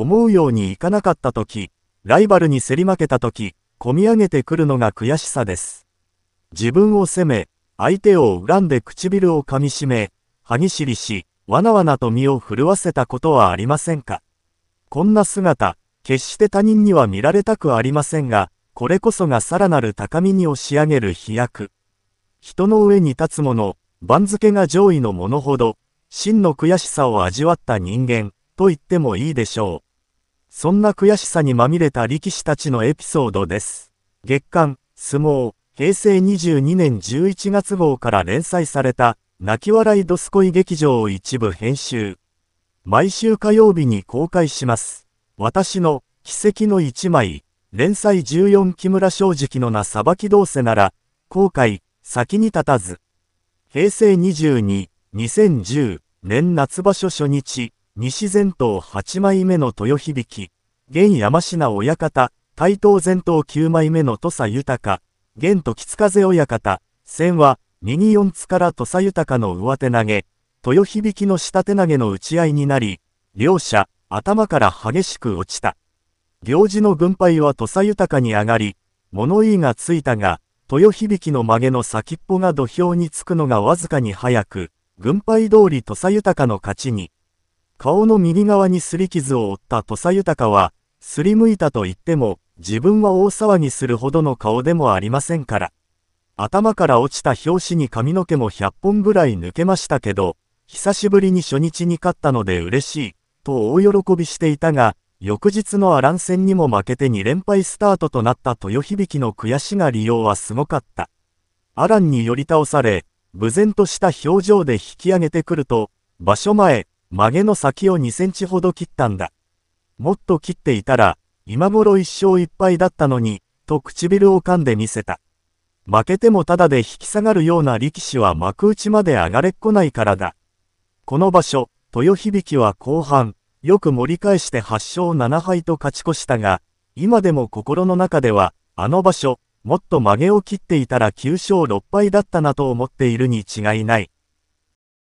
思うようにいかなかった時、ライバルに競り負けた時、込み上げてくるのが悔しさです。自分を責め、相手を恨んで唇を噛みしめ、歯ぎしりし、わなわなと身を震わせたことはありませんかこんな姿、決して他人には見られたくありませんが、これこそがさらなる高みに押し上げる飛躍。人の上に立つもの、番付が上位のものほど、真の悔しさを味わった人間、と言ってもいいでしょう。そんな悔しさにまみれた力士たちのエピソードです。月刊、相撲、平成22年11月号から連載された、泣き笑いドスコイ劇場を一部編集。毎週火曜日に公開します。私の、奇跡の一枚、連載14木村正直のな裁きどうせなら、後悔、先に立たず。平成22、2010年夏場所初日。西前頭8枚目の豊響、現山科親方、台東前頭9枚目の土佐豊、現時津風親方、戦は、右四つから土佐豊の上手投げ、豊響の下手投げの打ち合いになり、両者、頭から激しく落ちた。行事の軍配は土佐豊に上がり、物言いがついたが、豊響の曲げの先っぽが土俵につくのがわずかに早く、軍配通り土佐豊の勝ちに。顔の右側にすり傷を負った土佐豊は、すりむいたと言っても、自分は大騒ぎするほどの顔でもありませんから。頭から落ちた拍子に髪の毛も100本ぐらい抜けましたけど、久しぶりに初日に勝ったので嬉しい、と大喜びしていたが、翌日のアラン戦にも負けて2連敗スタートとなった豊響の悔しが利用はすごかった。アランに寄り倒され、無然とした表情で引き上げてくると、場所前、曲げの先を2センチほど切ったんだ。もっと切っていたら、今頃一生いっぱいだったのに、と唇を噛んでみせた。負けてもただで引き下がるような力士は幕内まで上がれっこないからだ。この場所、豊響は後半、よく盛り返して8勝7敗と勝ち越したが、今でも心の中では、あの場所、もっと曲げを切っていたら9勝6敗だったなと思っているに違いない。